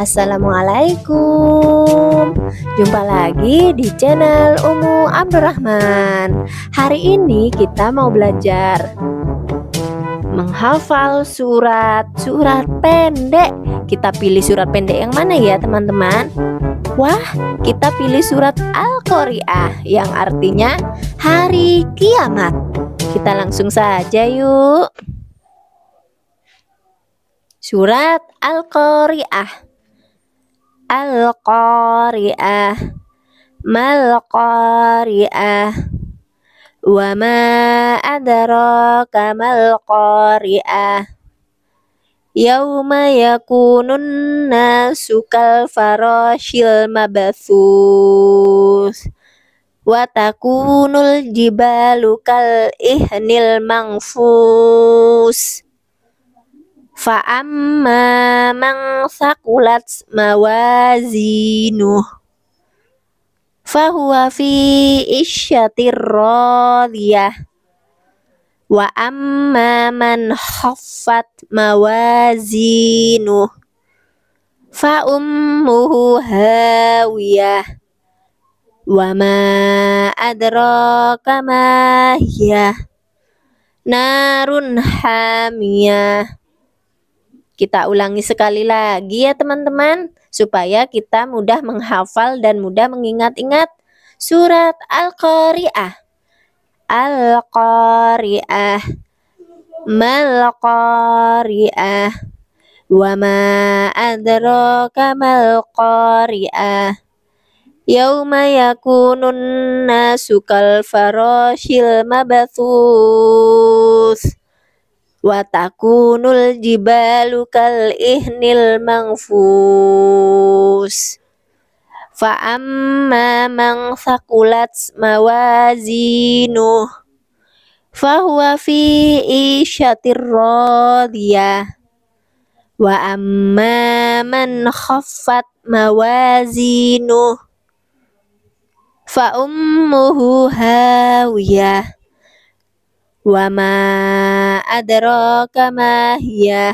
Assalamualaikum Jumpa lagi di channel Umu Abdurrahman Hari ini kita mau belajar Menghafal surat-surat pendek Kita pilih surat pendek yang mana ya teman-teman? Wah, kita pilih surat Al-Qari'ah Yang artinya hari kiamat Kita langsung saja yuk Surat Al-Qari'ah Al-Qari'ah Mal-Qari'ah Wa ma adraka mal-Qari'ah Yawma yakunun nasu kalfarashil mabathus Wa takunul jibalu kal ihnil mangfus Fa'amma man sakulat mawazinuh Fahuwa fi isyatir radiyah Wa amma man khaffat mawazinuh Fa ummuhu hawiyah Wa ma adraka ma Narun hamiyah kita ulangi sekali lagi ya teman-teman, supaya kita mudah menghafal dan mudah mengingat-ingat surat Al-Qari'ah. Al-Qari'ah. Mal-Qari'ah. Wa ma adraka mal-Qari'ah. Yauma yakunun nasu kal farashil mabathus. Watakunul jibalu kal ihnil mangfus fa amma man thaqulat mawazinuh fahuwa fi isyatir radiyah wa amma man khaffat mawazinuh fa ummuhu hawiyah Wama adraka ma hiyah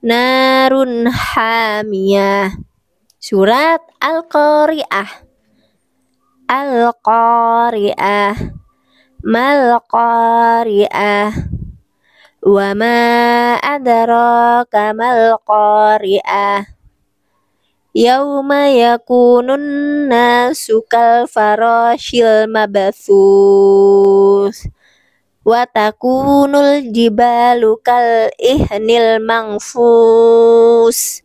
narun hamiyah. Surat Al-Qari'ah. Al-Qari'ah. Mal-Qari'ah. Wama adraka mal-Qari'ah. Yawma yakunun nasu kalfarashil ma mabathus watakunul jibalu kal ihnil mangfus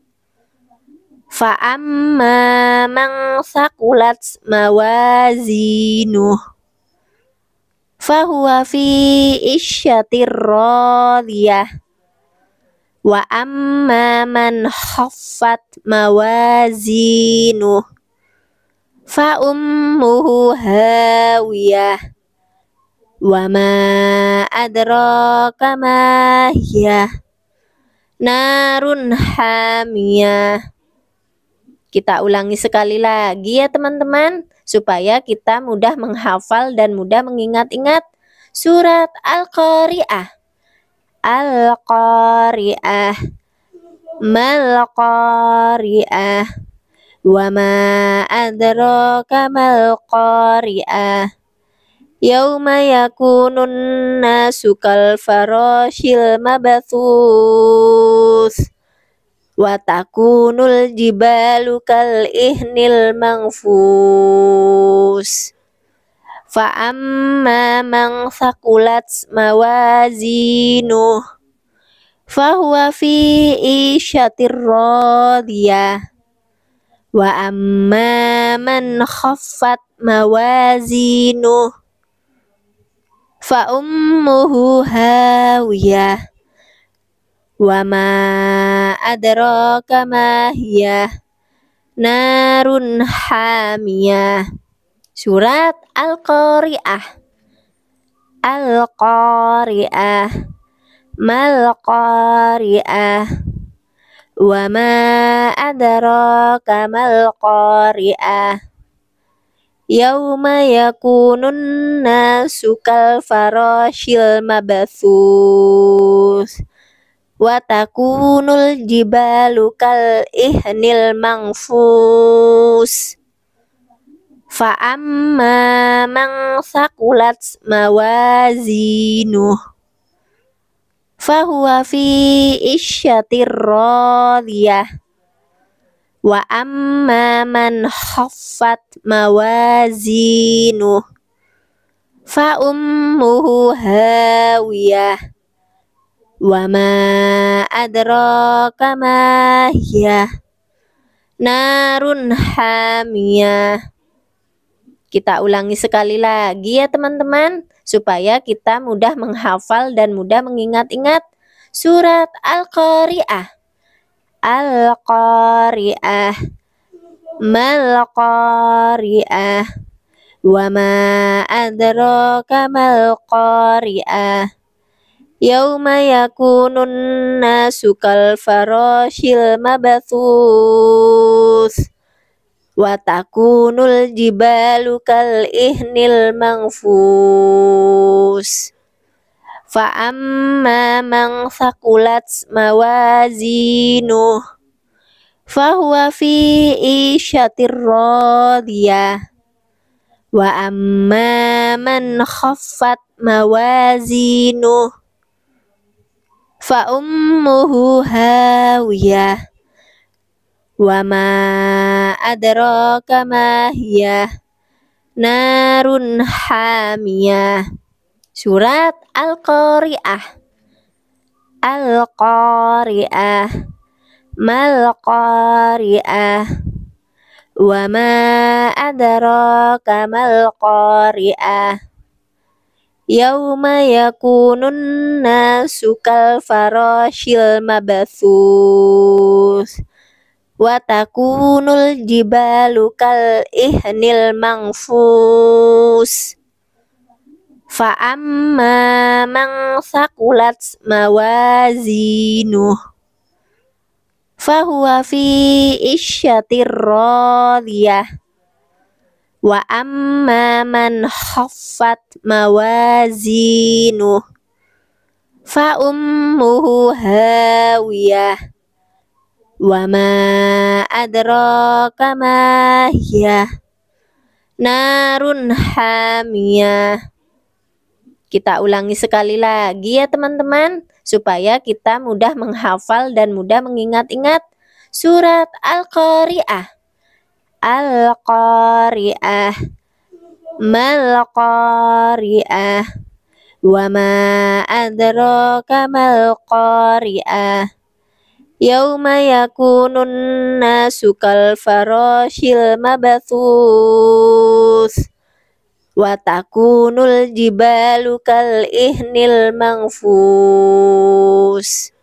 fa'amma man sakulat mawazinuh huwa fi isyatir radiyah wa amma man khaffat mawazinuh fa ummuhu hawiyah Wama adraka ma hiya narun hamia Kita ulangi sekali lagi ya teman-teman supaya kita mudah menghafal dan mudah mengingat-ingat surat Al-Qari'ah. Al-Qari'ah. Mal-Qari'ah. Wama ma adraka mal-Qari'ah. Yauma yakunun nasu kal farashil mabathus wa takunul jibalu kal ihnil mangfus fa amma man thaqulat mawazinuh fa huwa fi isyatir radiyah wa amma man khaffat mawazinuh fa ummuhu hawiyah wa ma adraka ma hiya narun hamiyah surat al-qari'ah al-qari'ah mal qari'ah wa ma adraka mal qari'ah Yauma yakunun nasu kal farashil mabathus Watakunul jibalukal jibalu ihnil mangfus fa amma man sakulat mawazinuh fahuwa fi isyatir radiyah Wa amma man khaffat mawazinuh fa ummuhu hawiyah wa ma adraka ma hiya narun hamiyah kita ulangi sekali lagi ya teman-teman supaya kita mudah menghafal dan mudah mengingat-ingat surat Al-Qari'ah Al-Qari'ah Mal Qari'ah Wa ma adraka mal Qari'ah Yawma yakunun nasu kalfarashil mabathus Wa takunul jibalu kal ihnil mangfus Fa amma man thaqulat fa fahuwa fi isyatir radiyah wa amma man khaffat mawazinuh fa ummuhu hawiyah wa ma adraka ma hiya narun hamiyah Surat Al-Qari'ah. Al-Qari'ah. Mal-Qari'ah. Wa ma adraka mal-Qari'ah. Yawma yakunun nasu kal farashil mabathus wa takunul jibalu kal ihnil mangfus Fa amma mang sakulat mawazinuh Fahuwa fi isyatir radiyah Wa amma man khaffat mawazinuh Fa ummuhu hawiyah Wa ma adraka ma narun hamiyah kita ulangi sekali lagi ya teman-teman, supaya kita mudah menghafal dan mudah mengingat-ingat surat Al-Qari'ah. Al-Qari'ah. Mal-Qari'ah. Wa ma adraka mal-Qari'ah. Yauma yakunun nasu kal farashil mabathus wa nul jibalu kal ihnil mangfus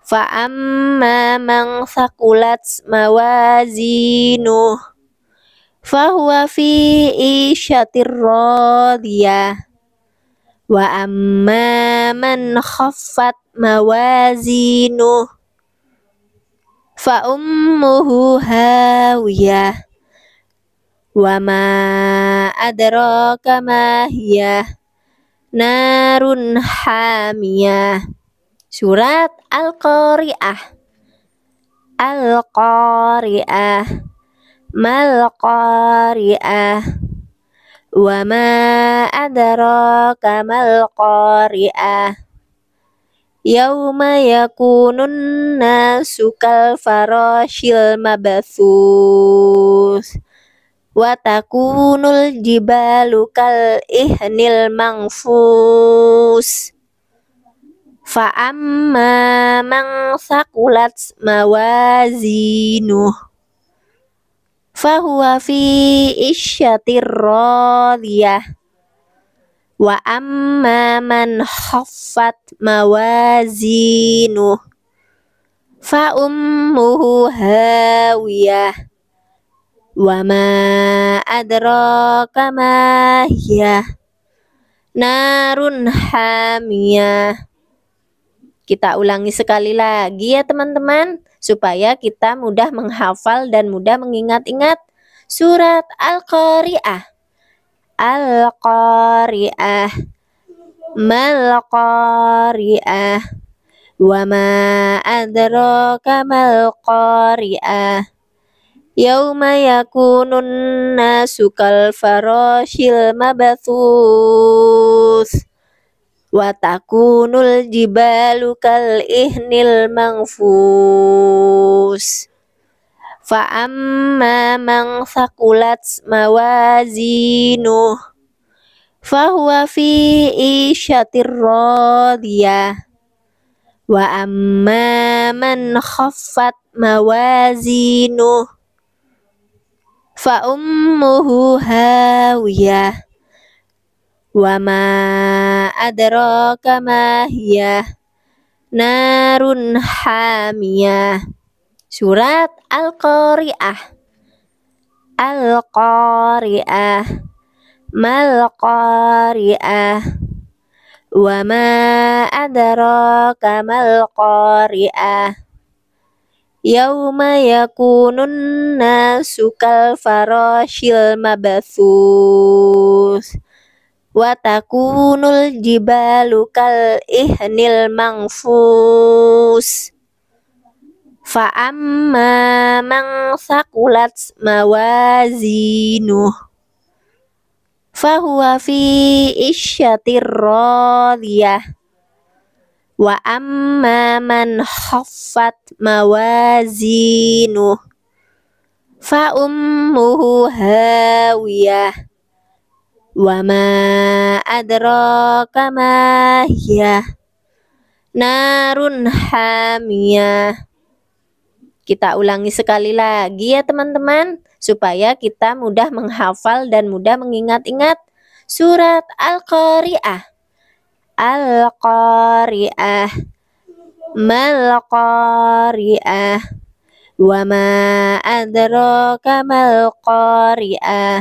fa amma man thaqulat fa fahuwa fi isyatir radiyah wa amma man khaffat mawazinuh fa ummuhu hawiyah Wama adraka ma hiyah narun hamiyah. Surat Al-Qari'ah. Al-Qari'ah. Mal-Qari'ah. Wama adraka mal qari'ah. Yauma yakunun nasu kal farashil mabathus watakunul takunul jibalu kal ihnil mangfus fa amma man thaqulat mawazinuh fahuwa fi isyatir radiyah wa amma man khaffat mawazinuh fa ummuhu hawiyah Wama adraka kama ya narun hamia Kita ulangi sekali lagi ya teman-teman supaya kita mudah menghafal dan mudah mengingat-ingat surat Al-Qari'ah. Al-Qari'ah. Mal-Qari'ah. Wama kama mal-Qari'ah. Yauma yakunun nasu kal farashil mabathus wa takunul jibalu kal ihnil mangfus fa amma man thaqulat mawazinuh fa huwa fi isyatir radiyah wa amma man khaffat mawazinuh fa ummuhu hawiyah wa ma adraka ma hiya narun hamiyah surat al-qari'ah al-qari'ah mal qari'ah wa ma adraka mal qari'ah Yauma yakunun nasu kal farashil mabathus Watakunul jibalu kal ihnil mangfus fa amma sakulat mawazinuh Fahuwa fi isyatir radiyah Wa amma man khaffat mawazinuh fa ummuhu hawiyah wa ma adraka ma hiya narun hamiyah kita ulangi sekali lagi ya teman-teman supaya kita mudah menghafal dan mudah mengingat-ingat surat Al-Qari'ah Al-Qari'ah Mal-Qari'ah Wa ma adraka mal-Qari'ah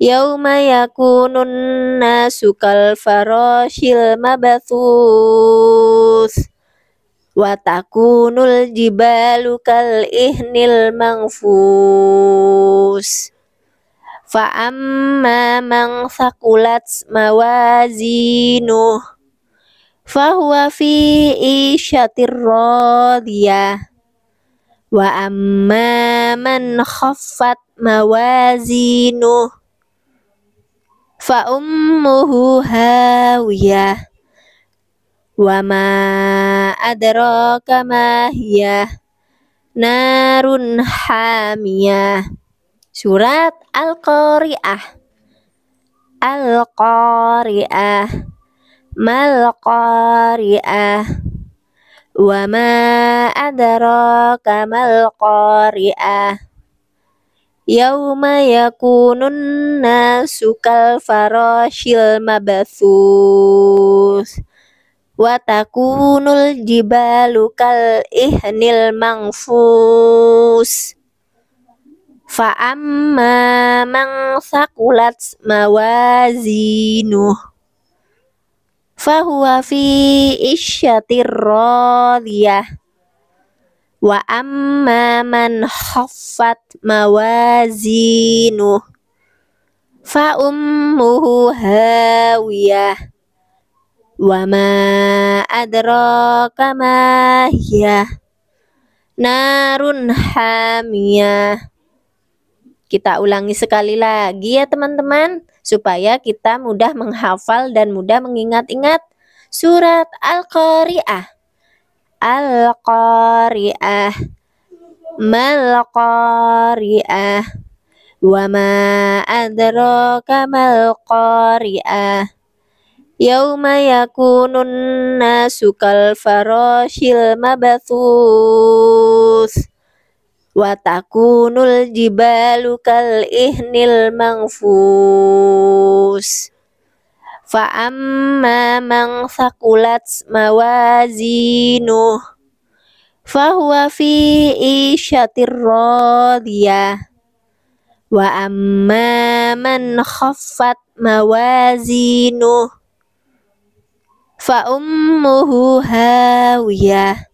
Yawma yakunun nasu kal farashil mabathus Wa takunul jibalu kal ihnil mangfus Fa Fa'amma man mawazinu, mawazinuh fahuwa fi isyatir radiyah wa amma man khaffat mawazinuh fa ummuhu hawiyah wa ma adraka ma hiyah narun hamiyah Surat Al-Qari'ah. Al-Qari'ah. Mal-Qari'ah. Wa ma adraka mal-Qari'ah. Yawma yakunun nasu kalfarashil mabathus wa takunul jibalu kal ihnil mangfus Fa amma mang sakulat mawazinuh Fahuwa fi isyatir radiyah Wa amma man khaffat mawazinuh Fa ummuhu hawiyah Wa ma adraka ma Narun hamiyah kita ulangi sekali lagi ya teman-teman, supaya kita mudah menghafal dan mudah mengingat-ingat surat Al-Qari'ah. Al-Qari'ah. Mal-Qari'ah. Wa ma adraka mal-Qari'ah. Yauma yakunun nasu kal farashil mabathus watakunul nul jibalu kal ihnil mangfus fa amma man thaqulat fa huwa fi isyatir radiya wa amma man khaffat mawazinu fa ummuhu hawiyah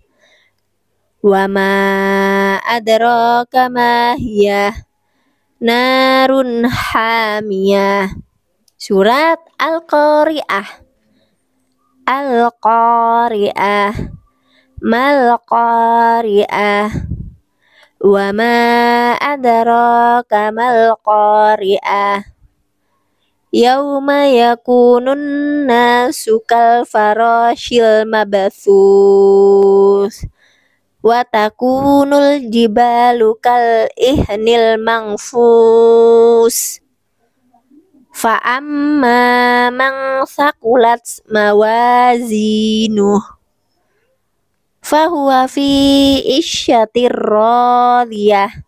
wa ma adraka ma hiya narun hamiyah surat al-qari'ah al-qari'ah mal qari'ah wa ma adraka mal qari'ah yauma yakunun nasu kal farashil mabathus watakunul jibalu kal ihnil mangfus fa'amma man sakulat mawazinuh fahuwa fi isyatir radiyah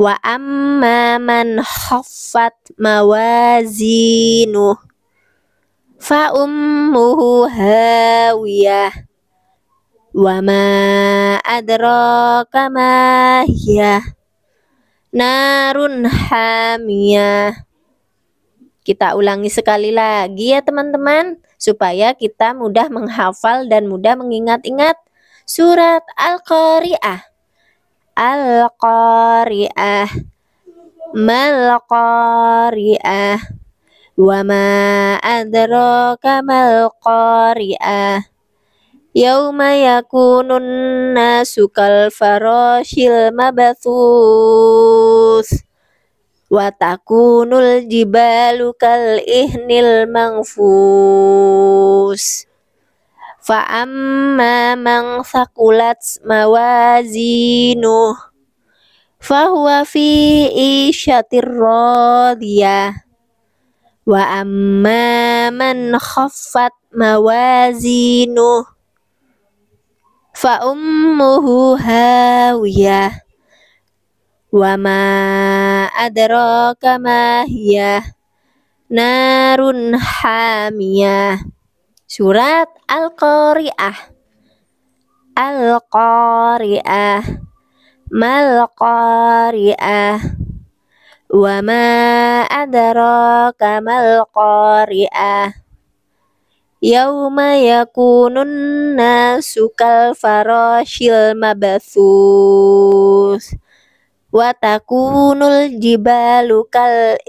wa amma man khaffat mawazinuh fa ummuhu hawiyah Wama adraka ma hiya narun hamiyah. Kita ulangi sekali lagi ya teman-teman supaya kita mudah menghafal dan mudah mengingat-ingat surat Al-Qari'ah. Al-Qari'ah. Mal-Qari'ah. Wama adraka al qariah Yauma yakunun nasu kal farashil mabathus wa takunul jibalu kal ihnil mangfus fa amma man thaqulat mawazinuh huwa fi isyatir radiyah wa amma man khaffat mawazinuh fa ummuhu hawiyah wa ma adraka ma hiya narun hamiyah surat al-qari'ah al-qari'ah mal qari'ah wa ma adraka mal qari'ah Yauma yakunun nasu kal farashil Watakunul wa jibalu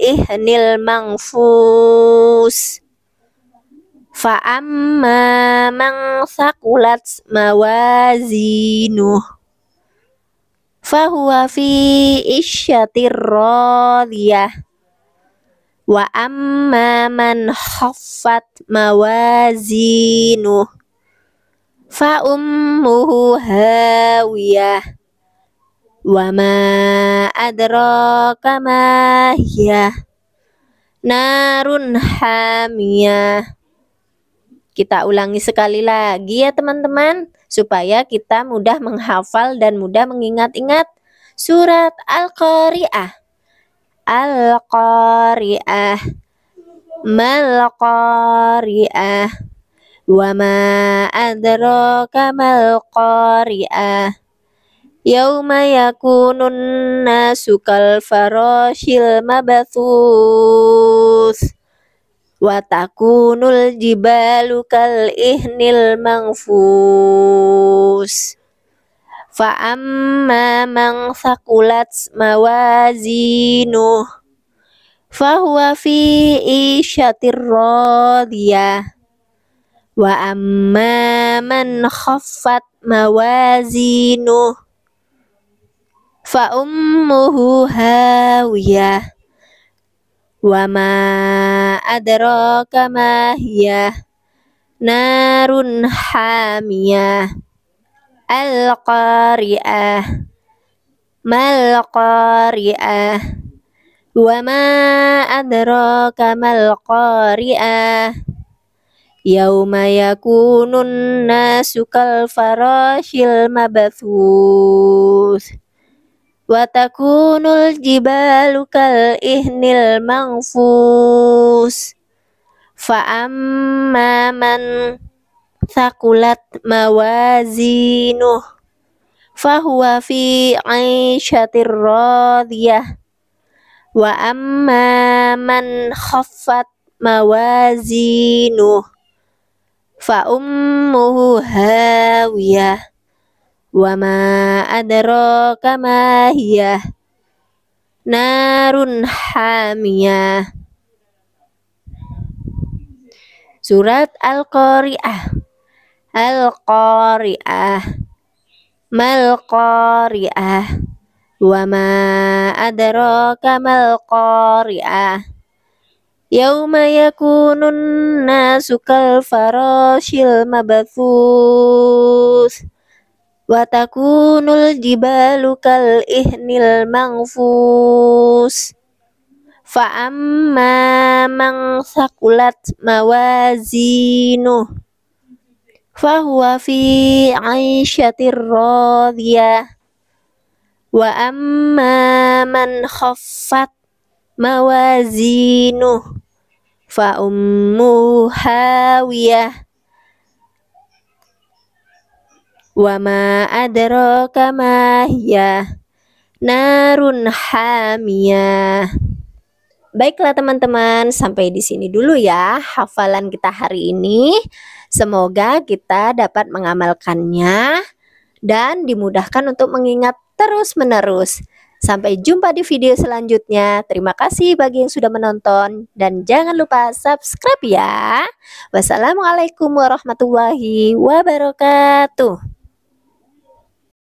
ihnil mangfus fa'amma man sakulat mawazinuh fahuwa fi isyatir radiyah Wa amma man khaffat mawazinuh fa ummuhu hawiyah wa ma adraka ma hiya narun hamiyah kita ulangi sekali lagi ya teman-teman supaya kita mudah menghafal dan mudah mengingat-ingat surat Al-Qari'ah Al-Qari'ah Mal-Qari'ah Wa ma adraka mal-Qari'ah Yawma yakunun nasu kal farashil mabathus Wa takunul jibalu kal ihnil mangfus Fa amma man thakulat mawazinuh Fahuwa fi isyatir radiyah Wa amma man khafat mawazinuh Fa ummuhu hawiyah Wa ma adraka ma Narun hamiyah Al-Qari'ah Mal-Qari'ah Wa ma adraka mal-Qari'ah Yawma yakunun nasu kalfarashil farashil mabathus Wa takunul jibalu kal ihnil mangfus faamma man. Thakulat mawazinuh Fahuwa fi aishatir radiyah Wa amma man khaffat mawazinuh Fa ummuhu hawiyah Wa ma adraka ma Narun hamiyah Surat Al-Qari'ah Al-Qari'ah Mal-Qari'ah Wa ma adraka mal-Qari'ah Yawma yakunun nasu kalfarashil mabathus Wa takunul jibalu kal ihnil mangfus Fa'amma man sakulat mawazinuh fahuwa fi aisyatir radiyah wa amma man khaffat mawazinuh fa ummu hawiyah wa ma adraka ma hiya narun hamiyah Baiklah teman-teman, sampai di sini dulu ya hafalan kita hari ini. Semoga kita dapat mengamalkannya dan dimudahkan untuk mengingat terus-menerus. Sampai jumpa di video selanjutnya. Terima kasih bagi yang sudah menonton dan jangan lupa subscribe ya. Wassalamualaikum warahmatullahi wabarakatuh.